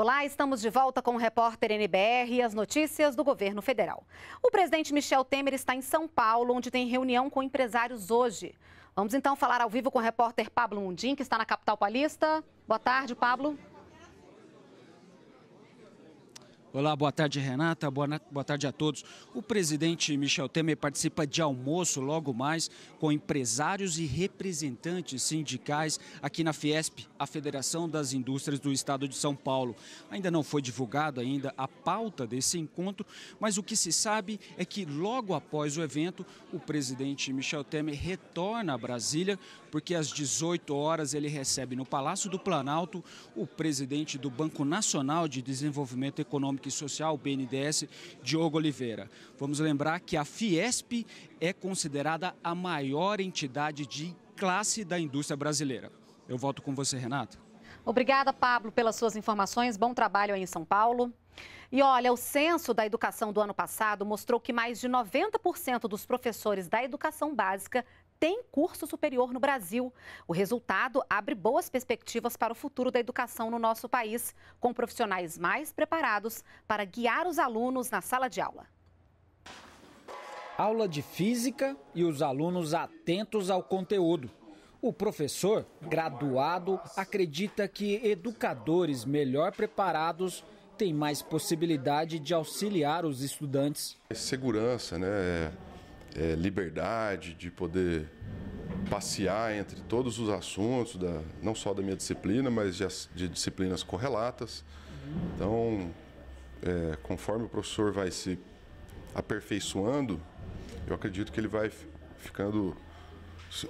Olá, estamos de volta com o repórter NBR e as notícias do governo federal. O presidente Michel Temer está em São Paulo, onde tem reunião com empresários hoje. Vamos então falar ao vivo com o repórter Pablo Mundim, que está na capital paulista. Boa tarde, Pablo. Olá, boa tarde, Renata. Boa, boa, tarde a todos. O presidente Michel Temer participa de almoço logo mais com empresários e representantes sindicais aqui na Fiesp, a Federação das Indústrias do Estado de São Paulo. Ainda não foi divulgado ainda a pauta desse encontro, mas o que se sabe é que logo após o evento, o presidente Michel Temer retorna a Brasília porque às 18 horas ele recebe no Palácio do Planalto o presidente do Banco Nacional de Desenvolvimento Econômico e Social, o BNDES, Diogo Oliveira. Vamos lembrar que a Fiesp é considerada a maior entidade de classe da indústria brasileira. Eu volto com você, Renato. Obrigada, Pablo, pelas suas informações. Bom trabalho aí em São Paulo. E olha, o censo da educação do ano passado mostrou que mais de 90% dos professores da educação básica tem curso superior no Brasil. O resultado abre boas perspectivas para o futuro da educação no nosso país, com profissionais mais preparados para guiar os alunos na sala de aula. Aula de física e os alunos atentos ao conteúdo. O professor, graduado, acredita que educadores melhor preparados têm mais possibilidade de auxiliar os estudantes. É segurança, né? é, liberdade de poder passear entre todos os assuntos, da, não só da minha disciplina, mas de, de disciplinas correlatas. Então, é, conforme o professor vai se aperfeiçoando, eu acredito que ele vai ficando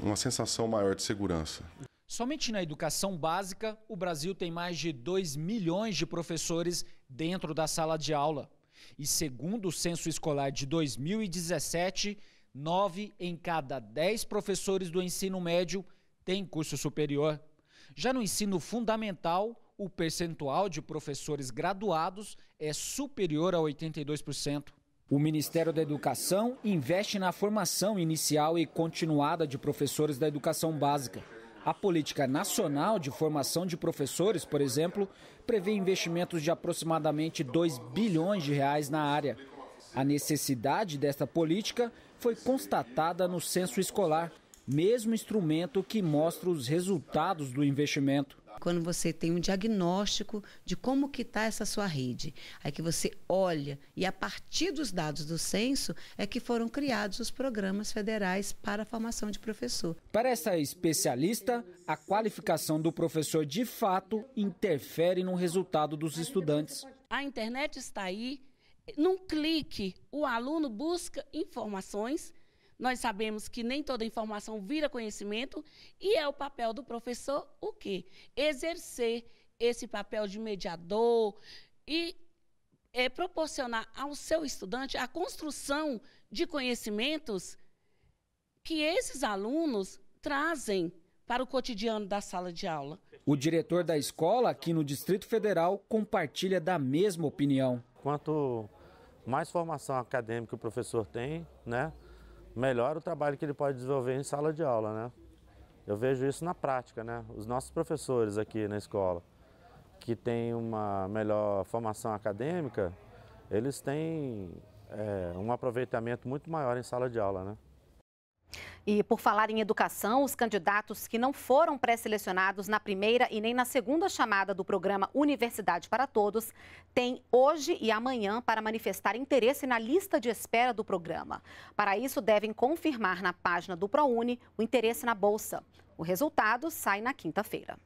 uma sensação maior de segurança. Somente na educação básica, o Brasil tem mais de 2 milhões de professores dentro da sala de aula. E segundo o censo escolar de 2017, 9 em cada 10 professores do ensino médio têm curso superior. Já no ensino fundamental, o percentual de professores graduados é superior a 82%. O Ministério da Educação investe na formação inicial e continuada de professores da educação básica. A Política Nacional de Formação de Professores, por exemplo, prevê investimentos de aproximadamente 2 bilhões de reais na área. A necessidade desta política foi constatada no censo escolar, mesmo instrumento que mostra os resultados do investimento. Quando você tem um diagnóstico de como que está essa sua rede, aí que você olha e a partir dos dados do censo é que foram criados os programas federais para a formação de professor. Para essa especialista, a qualificação do professor de fato interfere no resultado dos estudantes. A internet está aí, num clique, o aluno busca informações. Nós sabemos que nem toda informação vira conhecimento e é o papel do professor o quê? Exercer esse papel de mediador e é, proporcionar ao seu estudante a construção de conhecimentos que esses alunos trazem para o cotidiano da sala de aula. O diretor da escola aqui no Distrito Federal compartilha da mesma opinião. Quanto mais formação acadêmica o professor tem, né, melhor o trabalho que ele pode desenvolver em sala de aula, né. Eu vejo isso na prática, né, os nossos professores aqui na escola, que têm uma melhor formação acadêmica, eles têm é, um aproveitamento muito maior em sala de aula, né. E por falar em educação, os candidatos que não foram pré-selecionados na primeira e nem na segunda chamada do programa Universidade para Todos têm hoje e amanhã para manifestar interesse na lista de espera do programa. Para isso, devem confirmar na página do ProUni o interesse na bolsa. O resultado sai na quinta-feira.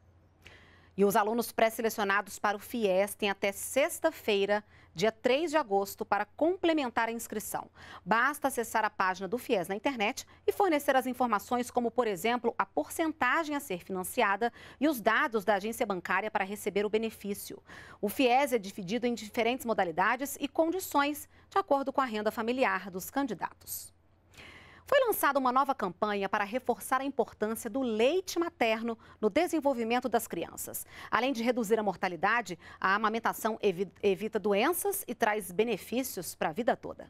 E os alunos pré-selecionados para o FIES têm até sexta-feira, dia 3 de agosto, para complementar a inscrição. Basta acessar a página do FIES na internet e fornecer as informações, como, por exemplo, a porcentagem a ser financiada e os dados da agência bancária para receber o benefício. O FIES é dividido em diferentes modalidades e condições, de acordo com a renda familiar dos candidatos. Foi lançada uma nova campanha para reforçar a importância do leite materno no desenvolvimento das crianças. Além de reduzir a mortalidade, a amamentação evita doenças e traz benefícios para a vida toda.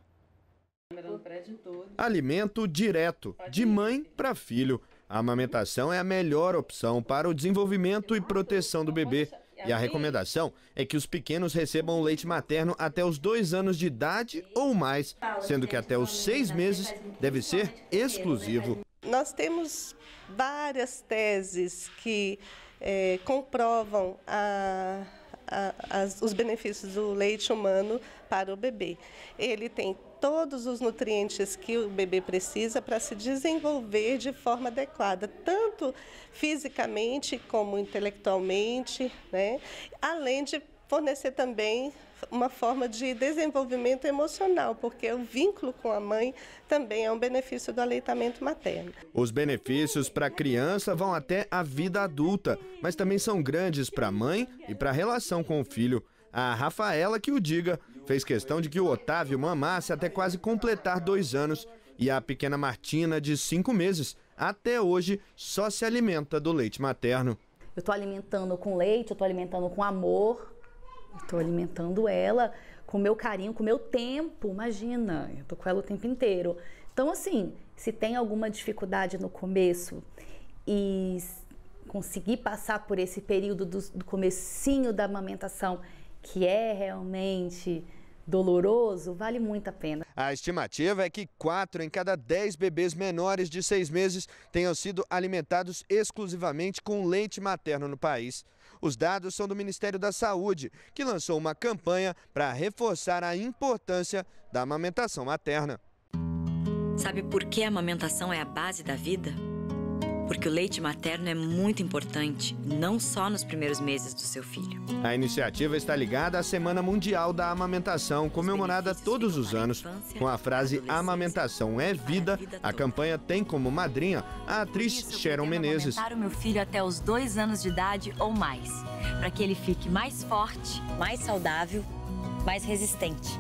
Alimento direto, de mãe para filho. A amamentação é a melhor opção para o desenvolvimento e proteção do bebê. E a é recomendação é que os pequenos recebam leite materno até os dois anos de idade ou mais, sendo que é até os seis né? meses deve ser né? exclusivo. Nós temos várias teses que é, comprovam a, a, as, os benefícios do leite humano para o bebê. Ele tem todos os nutrientes que o bebê precisa para se desenvolver de forma adequada, tanto tanto fisicamente como intelectualmente, né? além de fornecer também uma forma de desenvolvimento emocional, porque o vínculo com a mãe também é um benefício do aleitamento materno. Os benefícios para a criança vão até a vida adulta, mas também são grandes para a mãe e para a relação com o filho. A Rafaela que o diga, fez questão de que o Otávio mamasse até quase completar dois anos e a pequena Martina, de cinco meses, até hoje só se alimenta do leite materno. Eu estou alimentando com leite, eu estou alimentando com amor, estou alimentando ela com meu carinho, com meu tempo. Imagina, eu estou com ela o tempo inteiro. Então, assim, se tem alguma dificuldade no começo e conseguir passar por esse período do, do comecinho da amamentação, que é realmente doloroso, vale muito a pena. A estimativa é que 4 em cada 10 bebês menores de 6 meses tenham sido alimentados exclusivamente com leite materno no país. Os dados são do Ministério da Saúde, que lançou uma campanha para reforçar a importância da amamentação materna. Sabe por que a amamentação é a base da vida? porque o leite materno é muito importante, não só nos primeiros meses do seu filho. A iniciativa está ligada à Semana Mundial da Amamentação, comemorada todos os anos. Com a frase Amamentação é Vida, a campanha tem como madrinha a atriz Isso, Sharon Menezes. Amamentar o meu filho até os dois anos de idade ou mais, para que ele fique mais forte, mais saudável, mais resistente.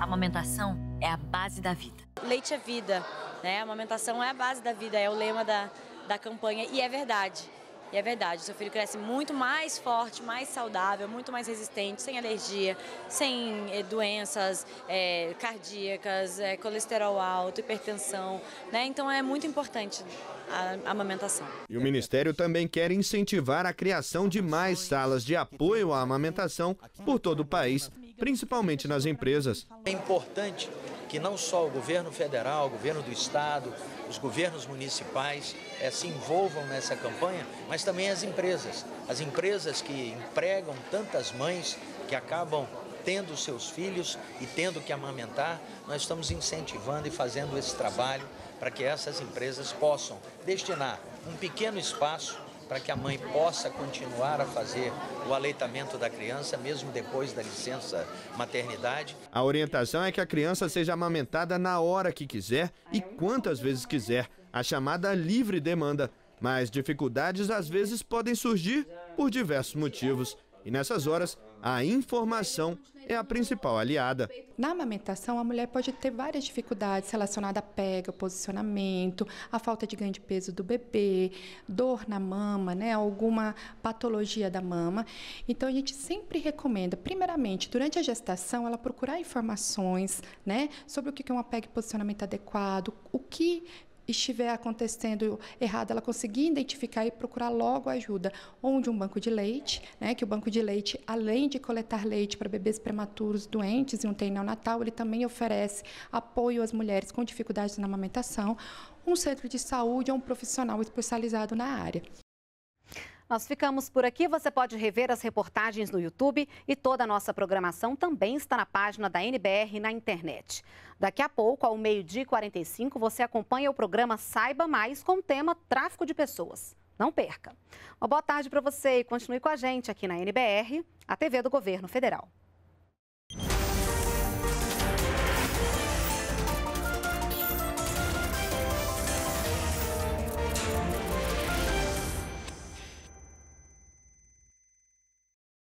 A amamentação é a base da vida. Leite é vida, né? A amamentação é a base da vida, é o lema da da campanha e é verdade. E é verdade, seu filho cresce muito mais forte, mais saudável, muito mais resistente, sem alergia, sem eh, doenças é, cardíacas, é, colesterol alto, hipertensão. Né? Então é muito importante a, a amamentação. E o Ministério também quer incentivar a criação de mais salas de apoio à amamentação por todo o país, principalmente nas empresas. É importante que não só o governo federal, o governo do estado, os governos municipais é, se envolvam nessa campanha, mas também as empresas. As empresas que empregam tantas mães que acabam tendo seus filhos e tendo que amamentar, nós estamos incentivando e fazendo esse trabalho para que essas empresas possam destinar um pequeno espaço para que a mãe possa continuar a fazer o aleitamento da criança, mesmo depois da licença maternidade. A orientação é que a criança seja amamentada na hora que quiser e quantas vezes quiser, a chamada livre demanda. Mas dificuldades às vezes podem surgir por diversos motivos. E nessas horas, a informação é a principal aliada. Na amamentação, a mulher pode ter várias dificuldades relacionadas à pega, posicionamento, a falta de ganho de peso do bebê, dor na mama, né, alguma patologia da mama. Então, a gente sempre recomenda, primeiramente, durante a gestação, ela procurar informações né, sobre o que é uma pega e posicionamento adequado, o que estiver acontecendo errado, ela conseguir identificar e procurar logo ajuda, onde um banco de leite, né, que o banco de leite, além de coletar leite para bebês prematuros, doentes e um TEI neonatal, ele também oferece apoio às mulheres com dificuldades na amamentação, um centro de saúde ou um profissional especializado na área. Nós ficamos por aqui. Você pode rever as reportagens no YouTube e toda a nossa programação também está na página da NBR na internet. Daqui a pouco, ao meio-dia e 45, você acompanha o programa Saiba Mais com o tema Tráfico de Pessoas. Não perca. Uma boa tarde para você e continue com a gente aqui na NBR, a TV do Governo Federal.